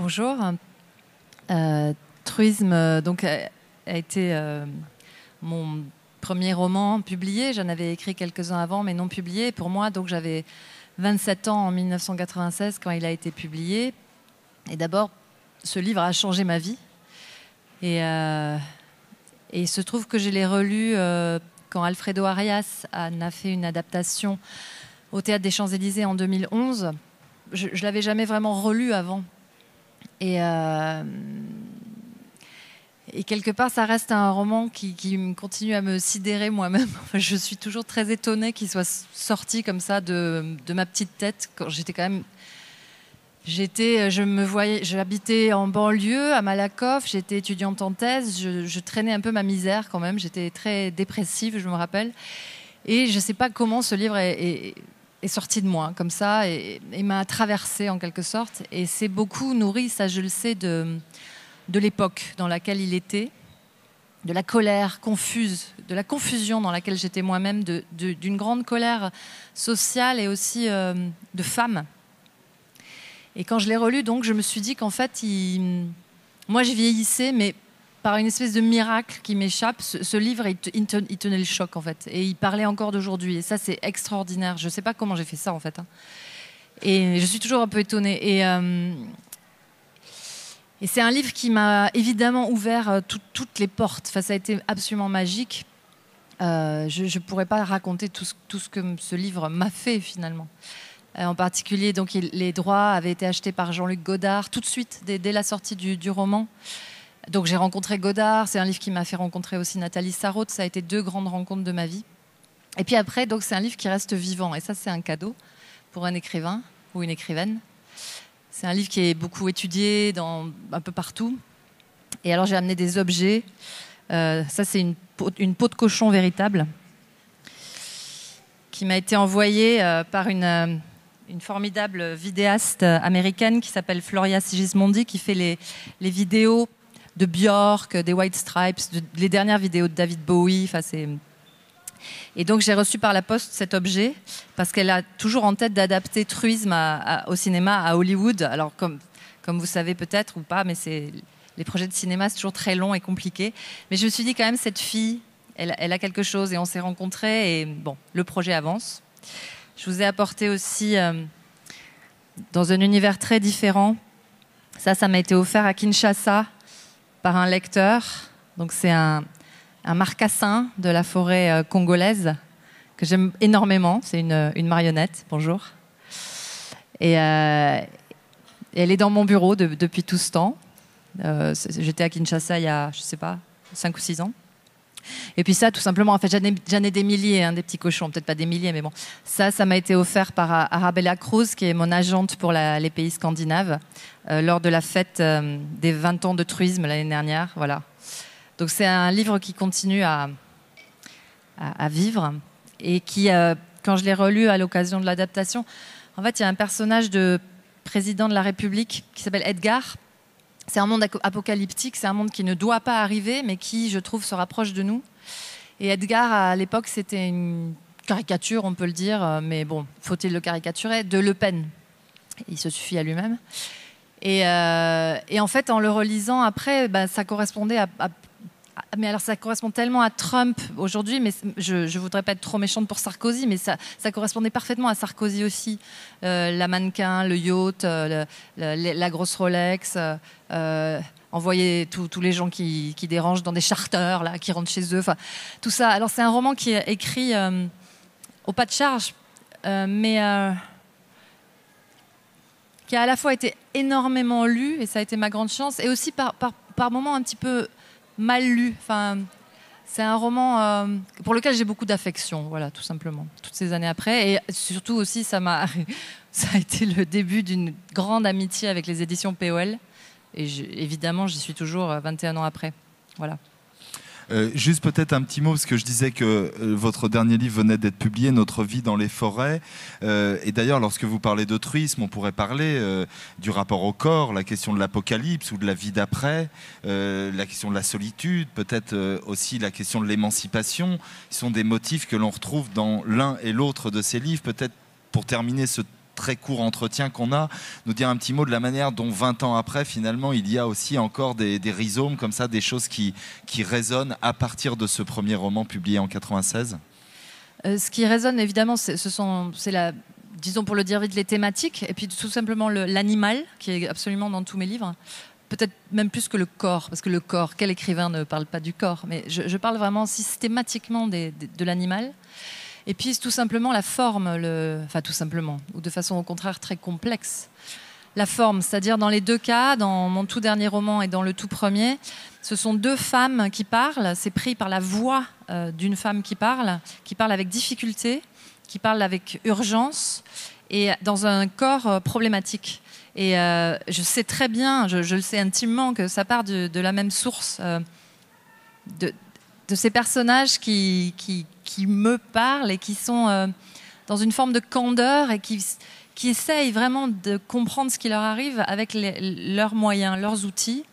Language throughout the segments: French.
Bonjour. Euh, Truisme euh, donc, a, été euh, mon premier roman publié. J'en avais écrit quelques-uns avant, mais non publié. Pour moi, donc j'avais 27 ans en 1996 quand il a été publié. Et d'abord, ce livre a changé ma vie. Et, il se trouve que je l'ai relu quand Alfredo Arias a fait une adaptation au Théâtre des Champs-Élysées en 2011. Je ne l'avais jamais vraiment relu avant. Euh, et, quelque part, ça reste un roman qui, continue à me sidérer moi-même. je suis toujours très étonnée qu'il soit sorti comme ça de, ma petite tête. Quand j'étais quand même J'étais, je me voyais, j'habitais en banlieue à Malakoff. J'étais étudiante en thèse. Je, traînais un peu ma misère quand même. J'étais très dépressive, je me rappelle. Et je ne sais pas comment ce livre est, est sorti de moi comme ça et, m'a traversé en quelque sorte. Et c'est beaucoup nourri, ça je le sais, de, de l'époque dans laquelle il était, de la colère confuse, de la confusion dans laquelle j'étais moi-même, d'une de, grande colère sociale et aussi euh, de femme. Et quand je l'ai relu, donc, je me suis dit qu'en fait, moi, je vieillissais, mais par une espèce de miracle qui m'échappe, ce, livre, il, tenait le choc en fait. Et il parlait encore d'aujourd'hui. Et ça, c'est extraordinaire. Je ne sais pas comment j'ai fait ça en fait. Hein. Et je suis toujours un peu étonnée. Et, euh, c'est un livre qui m'a évidemment ouvert euh, toutes les portes. Enfin, ça a été absolument magique. Euh, je ne pourrais pas raconter tout ce, que ce livre m'a fait finalement. en particulier, donc, les droits avaient été achetés par Jean-Luc Godard tout de suite, dès, la sortie du roman. Donc j'ai rencontré Godard, c'est un livre qui m'a fait rencontrer aussi Nathalie Sarraute, ça a été deux grandes rencontres de ma vie. Et puis après, donc c'est un livre qui reste vivant, et ça c'est un cadeau pour un écrivain ou une écrivaine. C'est un livre qui est beaucoup étudié dans, un peu partout. Et alors j'ai amené des objets. Euh, ça c'est une, peau de cochon véritable qui m'a été envoyée euh, par euh, une, formidable vidéaste américaine qui s'appelle Floria Sigismondi, qui fait les vidéos de Bjork, des White Stripes, les dernières vidéos de David Bowie. Enfin, et donc j'ai reçu par la poste cet objet parce qu'elle a toujours en tête d'adapter Truisme au cinéma à Hollywood. Alors comme, comme vous savez peut-être ou pas, mais c'est les projets de cinéma c'est toujours très long et compliqué. Mais je me suis dit quand même cette fille, elle, a quelque chose et on s'est rencontrés et bon le projet avance. Je vous ai apporté aussi euh, dans un univers très différent. Ça, ça m'a été offert à Kinshasa par un lecteur. Donc c'est un, marcassin de la forêt euh, congolaise que j'aime énormément. C'est une, euh, marionnette. Bonjour. Euh, et elle est dans mon bureau depuis tout ce temps. J'étais à Kinshasa il y a, je sais pas, 5 ou 6 ans. Et puis ça, tout simplement, en fait, j'en ai, des milliers, hein, des petits cochons, peut-être pas des milliers, mais bon. Ça, ça m'a été offert par euh, Arabella Cruz, qui est mon agente pour les pays scandinaves, euh, lors de la fête euh, des 20 ans de truisme l'année dernière. Voilà. Donc c'est un livre qui continue à, vivre et qui, quand je l'ai relu à l'occasion de l'adaptation, en fait, il y a un personnage de président de la République qui s'appelle Edgar, c'est un monde apocalyptique, c'est un monde qui ne doit pas arriver, mais qui, je trouve, se rapproche de nous. Et Edgar, à l'époque, c'était une caricature, on peut le dire, euh, mais bon, faut-il le caricaturer, de Le Pen. Il se suffit à lui-même. Et, euh, en fait, en le relisant après, ben, ça correspondait à, mais alors ça correspond tellement à Trump aujourd'hui, mais je ne voudrais pas être trop méchante pour Sarkozy, mais ça, correspondait parfaitement à Sarkozy aussi. Euh, la mannequin, le yacht, euh, la grosse Rolex. Euh, envoyer tous les gens qui, dérangent dans des charters, là, qui rentrent chez eux. tout ça. Alors, c'est un roman qui est écrit au pas de charge, mais qui a à la fois été énormément lu, et ça a été ma grande chance, et aussi par, par, par moments un petit peu mal lu. Enfin, c'est un roman euh, pour lequel j'ai beaucoup d'affection, voilà, tout simplement, toutes ces années après. Et surtout aussi, ça, m'a, ça a été le début d'une grande amitié avec les éditions POL. Et évidemment, j'y suis toujours 21 euh, ans après. Voilà. Euh, juste peut-être un petit mot, parce que je disais que euh, votre dernier livre venait d'être publié, Notre vie dans les forêts. Euh, et d'ailleurs, lorsque vous parlez d'autruisme, on pourrait parler du rapport au corps, la question de l'apocalypse ou de la vie d'après, la question de la solitude, peut-être aussi la question de l'émancipation. Ce sont des motifs que l'on retrouve dans l'un et l'autre de ces livres. Peut-être pour terminer ce très court entretien qu'on a, nous dire un petit mot de la manière dont 20 ans après, finalement, il y a aussi encore des, des rhizomes comme ça, des choses qui, qui résonnent à partir de ce premier roman publié en 96 euh, Ce qui résonne, évidemment, c'est la disons pour le dire vite, les thématiques, et puis tout simplement l'animal, qui est absolument dans tous mes livres. Peut-être même plus que le corps, parce que le corps, quel écrivain ne parle pas du corps Mais je, parle vraiment systématiquement de l'animal. Et puis tout simplement la forme, enfin tout simplement, ou de façon au contraire très complexe. La forme, c'est-à-dire dans les deux cas, dans mon tout dernier roman et dans le tout premier, ce sont deux femmes qui parlent, c'est pris par la voix euh, d'une femme qui parle, qui parle avec difficulté, qui parle avec urgence et dans un corps euh, problématique. Et euh, je sais très bien, je, le sais intimement, que ça part de, la même source, de, ces personnages qui, qui me parlent et qui sont euh, dans une forme de candeur et qui, qui essayent vraiment de comprendre ce qui leur arrive avec leurs moyens, leurs outils.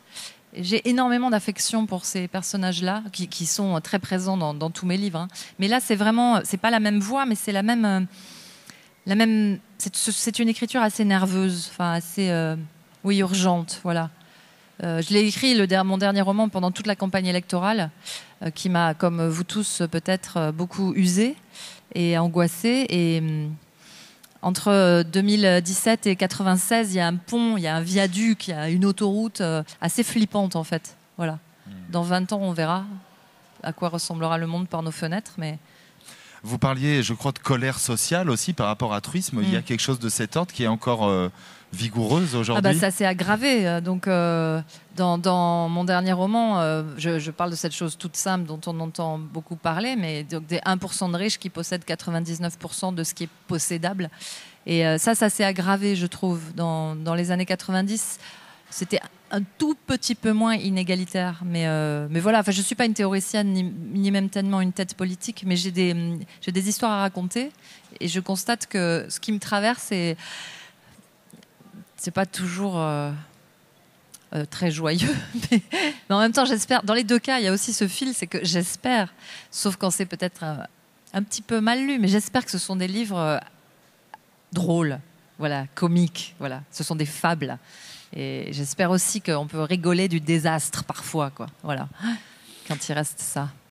J'ai énormément d'affection pour ces personnages-là, qui, sont euh, très présents dans, tous mes livres. Hein. Mais là, c'est vraiment, euh, c'est pas la même voix, mais c'est la même, la même. C'est une écriture assez nerveuse, enfin assez, oui, urgente, voilà. Euh, je l'ai écrit, mon dernier roman, pendant toute la campagne électorale, euh, qui m'a, comme vous tous peut-être, euh, beaucoup usé et angoissé. Et hum, entre 2017 et 1996, il y a un pont, il y a un viaduc, il y a une autoroute assez flippante, en fait. Voilà. Mmh. Dans 20 ans, on verra à quoi ressemblera le monde par nos fenêtres, mais vous parliez, je crois, de colère sociale aussi par rapport à truisme. Il y a mm. quelque chose de cet ordre qui est encore euh, vigoureuse ah bah aujourd'hui. ça s'est aggravé. Euh, donc, euh, dans, mon dernier roman, je, parle de cette chose toute simple dont on entend beaucoup parler, mais donc des 1% de riches qui possèdent 99% de ce qui est possédable. Et ça, ça s'est aggravé, je trouve, dans, dans les années 90. C'était un tout petit peu moins inégalitaire. Mais, euh, mais voilà, je ne suis pas une théoricienne ni, même tellement une tête politique, mais j'ai des, j'ai des histoires à raconter et je constate que ce qui me traverse, c'est, c'est pas toujours euh, euh, très joyeux. Mais, en même temps, j'espère, dans les deux cas, il y a aussi ce fil, c'est que j'espère, sauf quand c'est peut-être un, un petit peu mal lu, mais j'espère que ce sont des livres drôles, voilà, comiques, voilà, ce sont des fables. Et j'espère aussi qu'on peut rigoler du désastre parfois, quoi. Voilà, quand il reste ça.